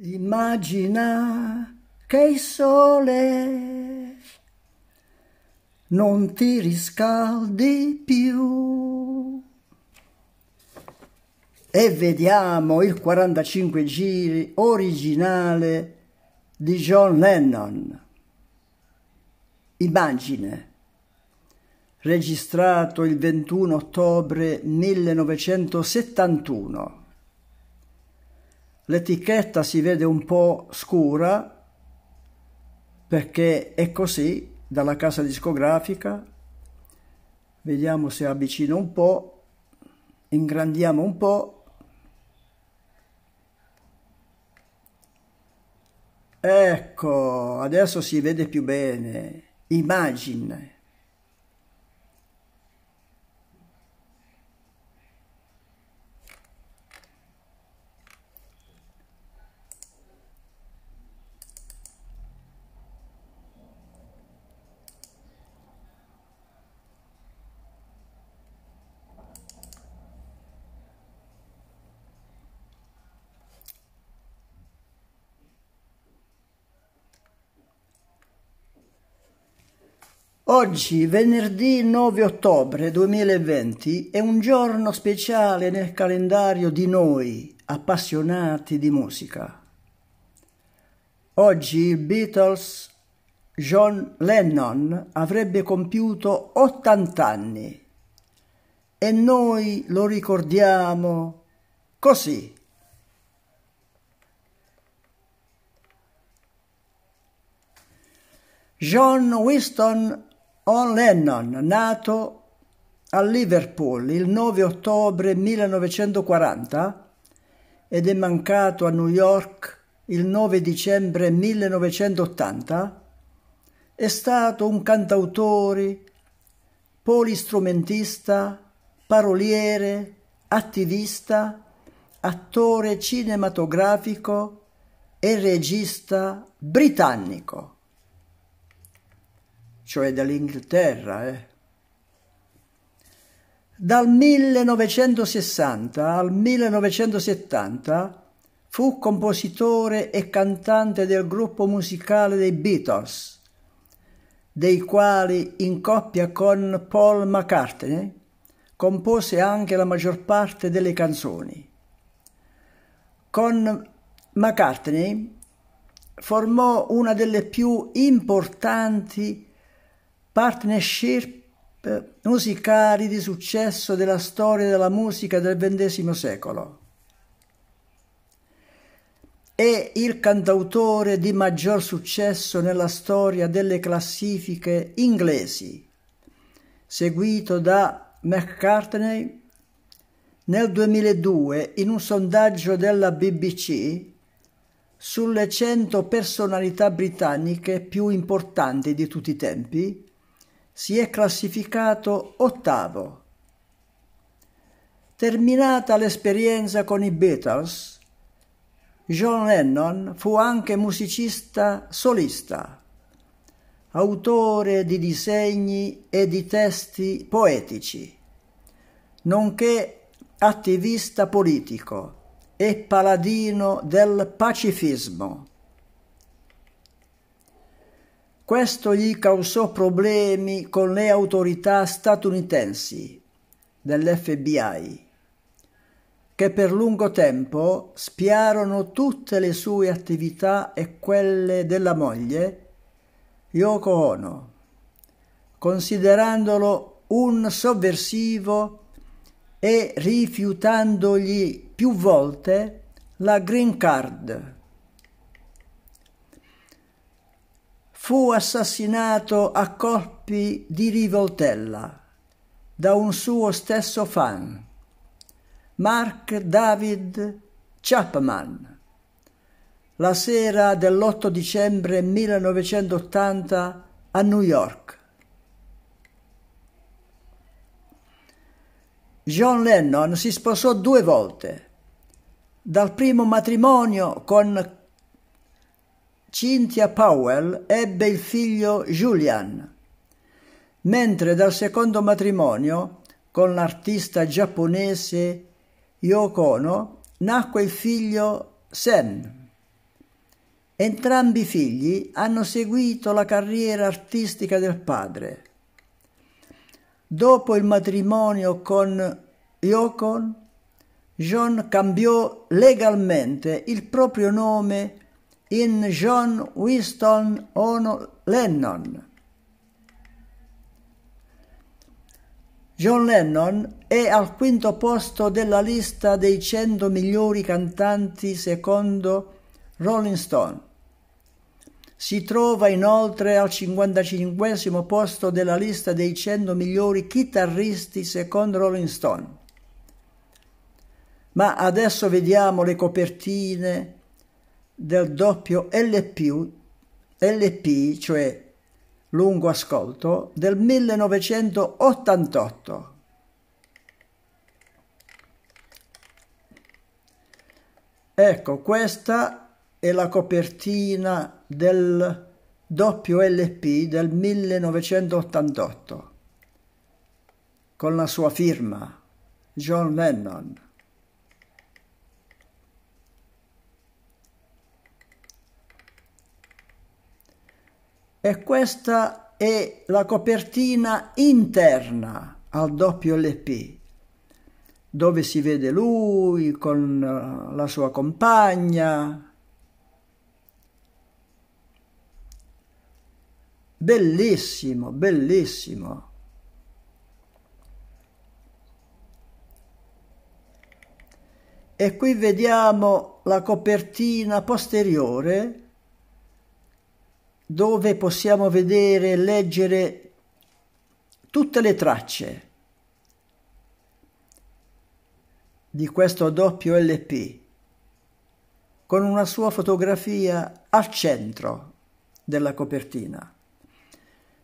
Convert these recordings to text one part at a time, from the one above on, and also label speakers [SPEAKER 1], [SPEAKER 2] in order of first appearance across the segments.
[SPEAKER 1] Immagina che il sole non ti riscaldi più. E vediamo il 45 giri originale di John Lennon. Immagine registrato il 21 ottobre 1971 l'etichetta si vede un po' scura perché è così dalla casa discografica. Vediamo se avvicino un po', ingrandiamo un po'. Ecco, adesso si vede più bene. Immagine. Oggi, venerdì 9 ottobre 2020, è un giorno speciale nel calendario di noi, appassionati di musica. Oggi il Beatles John Lennon avrebbe compiuto 80 anni e noi lo ricordiamo così. John Winston John Lennon, nato a Liverpool il 9 ottobre 1940 ed è mancato a New York il 9 dicembre 1980, è stato un cantautore, polistrumentista, paroliere, attivista, attore cinematografico e regista britannico cioè dell'Inghilterra. Eh. Dal 1960 al 1970 fu compositore e cantante del gruppo musicale dei Beatles, dei quali in coppia con Paul McCartney compose anche la maggior parte delle canzoni. Con McCartney formò una delle più importanti partnership eh, musicali di successo della storia della musica del XX secolo. È il cantautore di maggior successo nella storia delle classifiche inglesi, seguito da McCartney nel 2002 in un sondaggio della BBC sulle 100 personalità britanniche più importanti di tutti i tempi si è classificato ottavo. Terminata l'esperienza con i Beatles, John Lennon fu anche musicista solista, autore di disegni e di testi poetici, nonché attivista politico e paladino del pacifismo. Questo gli causò problemi con le autorità statunitensi dell'FBI, che per lungo tempo spiarono tutte le sue attività e quelle della moglie, Yoko Ono, considerandolo un sovversivo e rifiutandogli più volte la green card. fu assassinato a colpi di rivoltella da un suo stesso fan, Mark David Chapman. La sera dell'8 dicembre 1980 a New York. John Lennon si sposò due volte. Dal primo matrimonio con Cynthia Powell ebbe il figlio Julian, mentre dal secondo matrimonio con l'artista giapponese Yoko Ono nacque il figlio Sen. Entrambi i figli hanno seguito la carriera artistica del padre. Dopo il matrimonio con Yoko, John cambiò legalmente il proprio nome in John Winston Ono Lennon. John Lennon è al quinto posto della lista dei 100 migliori cantanti secondo Rolling Stone. Si trova inoltre al 55 posto della lista dei 100 migliori chitarristi secondo Rolling Stone. Ma adesso vediamo le copertine del doppio LP, LP cioè lungo ascolto, del 1988. Ecco, questa è la copertina del doppio LP del 1988 con la sua firma John Lennon. e questa è la copertina interna al doppio LP dove si vede lui con eh, la sua compagna. Bellissimo, bellissimo. E qui vediamo la copertina posteriore dove possiamo vedere e leggere tutte le tracce di questo doppio LP con una sua fotografia al centro della copertina.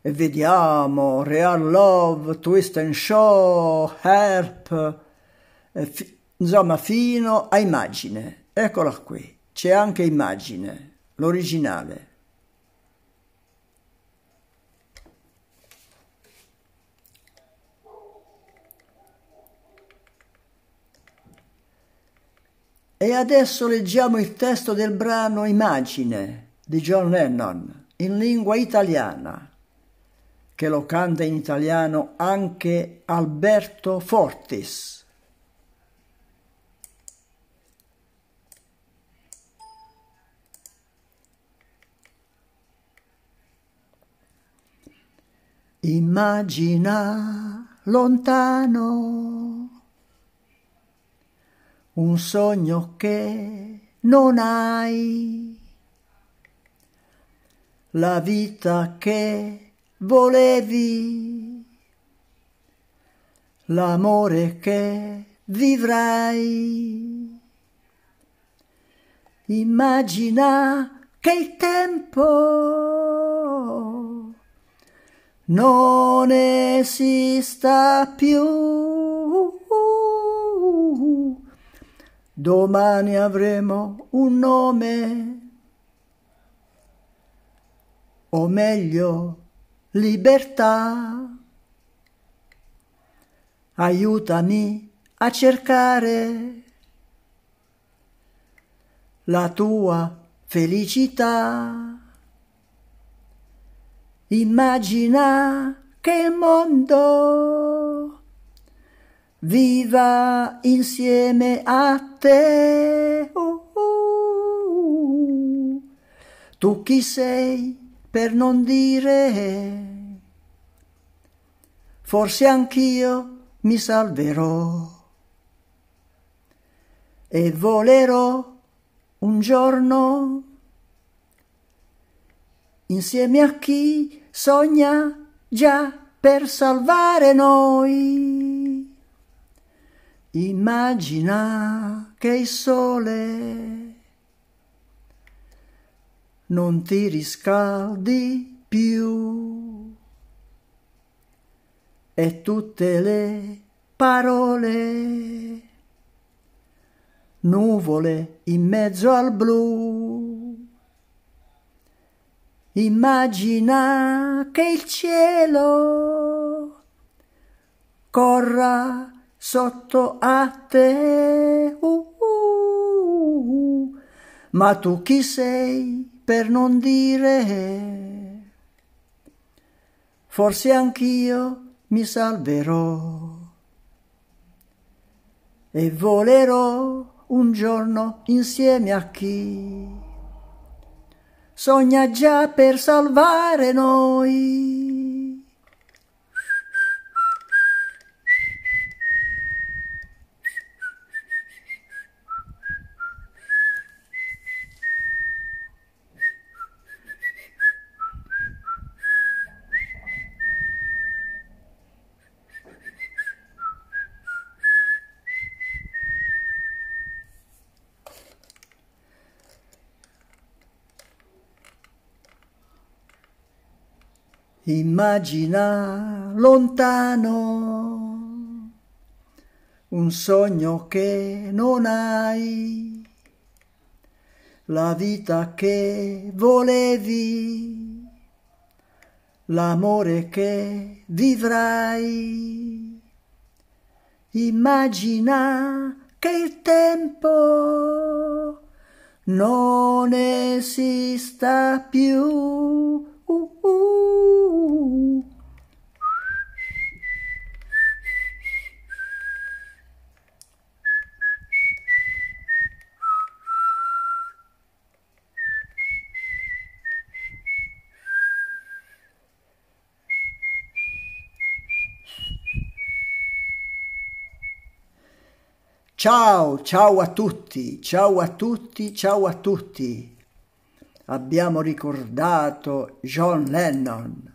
[SPEAKER 1] E vediamo Real Love, Twist and Show, Herp, f- insomma fino a immagine. Eccola qui, c'è anche immagine, l'originale. E adesso leggiamo il testo del brano Imagine di John Lennon in lingua italiana, che lo canta in italiano anche Alberto Fortis. Immagina lontano un sogno che non hai, la vita che volevi, l'amore che vivrai. Immagina che il tempo non esista più. Domani avremo un nome, o meglio, libertà. Aiutami a cercare la tua felicità. Immagina che il mondo viva insieme a te. Oh, oh, oh. Tu chi sei per non dire? Forse anch'io mi salverò e volerò un giorno insieme a chi sogna già per salvare noi. Immagina che il sole non ti riscaldi più e tutte le parole nuvole in mezzo al blu. Immagina che il cielo corra sotto a te. Uh, uh, uh, Ma tu chi sei per non dire? Forse anch'io mi salverò e volerò un giorno insieme a chi sogna già per salvare noi. Immagina lontano un sogno che non hai, la vita che volevi, l'amore che vivrai. Immagina che il tempo non esista più Uh, uh. Ciao, ciao a tutti, ciao a tutti, ciao a tutti abbiamo ricordato John Lennon.